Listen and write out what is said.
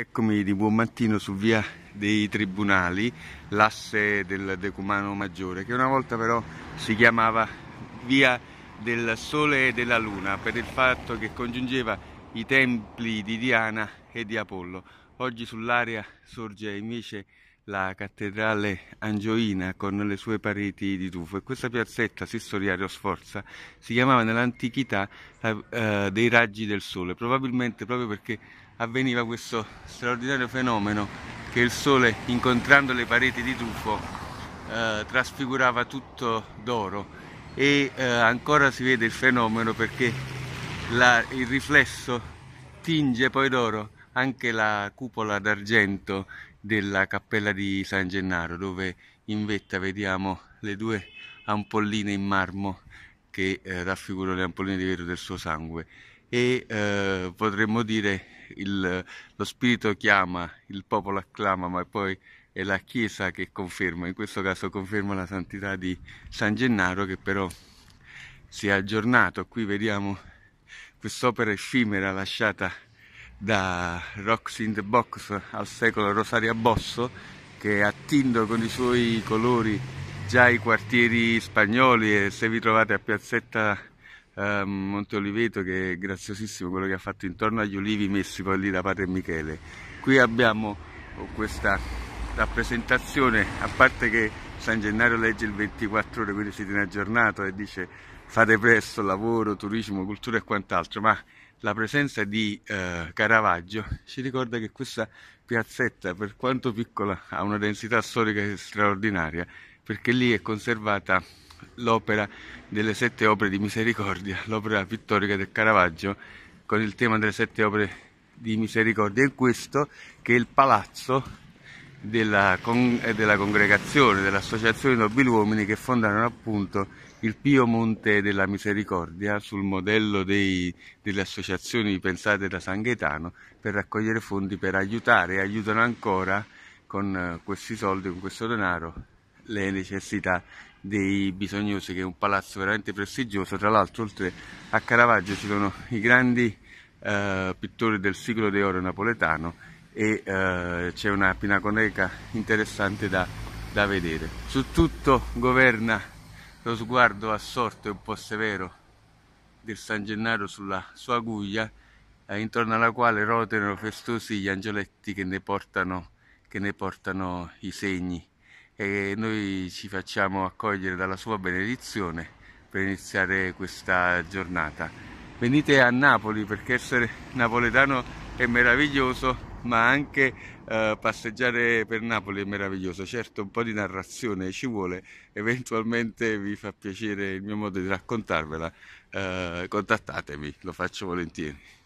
Eccomi di buon mattino su via dei Tribunali, l'asse del Decumano Maggiore, che una volta però si chiamava via del Sole e della Luna per il fatto che congiungeva i templi di Diana e di Apollo. Oggi sull'area sorge invece la cattedrale angioina con le sue pareti di tufo e questa piazzetta Sissoriario Sforza si chiamava nell'antichità eh, dei raggi del sole, probabilmente proprio perché avveniva questo straordinario fenomeno che il sole incontrando le pareti di tufo eh, trasfigurava tutto d'oro e eh, ancora si vede il fenomeno perché la, il riflesso tinge poi d'oro anche la cupola d'argento della cappella di San Gennaro dove in vetta vediamo le due ampolline in marmo che eh, raffigurano le ampolline di vetro del suo sangue e eh, potremmo dire il, lo spirito chiama, il popolo acclama, ma poi è la Chiesa che conferma, in questo caso conferma la santità di San Gennaro che però si è aggiornato. Qui vediamo quest'opera effimera lasciata da Rocks in the Box al secolo Rosario Bosso che ha tinto con i suoi colori già i quartieri spagnoli e se vi trovate a Piazzetta eh, Monte Oliveto che è graziosissimo quello che ha fatto intorno agli ulivi messi poi lì da Padre Michele qui abbiamo questa rappresentazione a parte che San Gennaro legge il 24 ore quindi si tiene aggiornato e dice fate presto lavoro, turismo, cultura e quant'altro ma la presenza di eh, Caravaggio ci ricorda che questa piazzetta, per quanto piccola, ha una densità storica straordinaria, perché lì è conservata l'opera delle sette opere di misericordia, l'opera pittorica del Caravaggio con il tema delle sette opere di misericordia. E questo che è il palazzo della, con, eh, della congregazione, dell'associazione Nobiluomini che fondarono appunto il Pio Monte della Misericordia sul modello dei, delle associazioni pensate da San Gaetano per raccogliere fondi per aiutare e aiutano ancora con eh, questi soldi, con questo denaro, le necessità dei bisognosi che è un palazzo veramente prestigioso, tra l'altro oltre a Caravaggio ci sono i grandi eh, pittori del siglo d'oro napoletano e eh, c'è una pinaconeca interessante da, da vedere. Su tutto governa lo sguardo assorto e un po' severo del San Gennaro sulla sua guglia, eh, intorno alla quale roterano festosi gli angioletti che ne portano, che ne portano i segni. E noi ci facciamo accogliere dalla sua benedizione per iniziare questa giornata. Venite a Napoli perché essere napoletano è meraviglioso ma anche eh, passeggiare per Napoli è meraviglioso. Certo, un po' di narrazione ci vuole, eventualmente vi fa piacere il mio modo di raccontarvela, eh, contattatemi, lo faccio volentieri.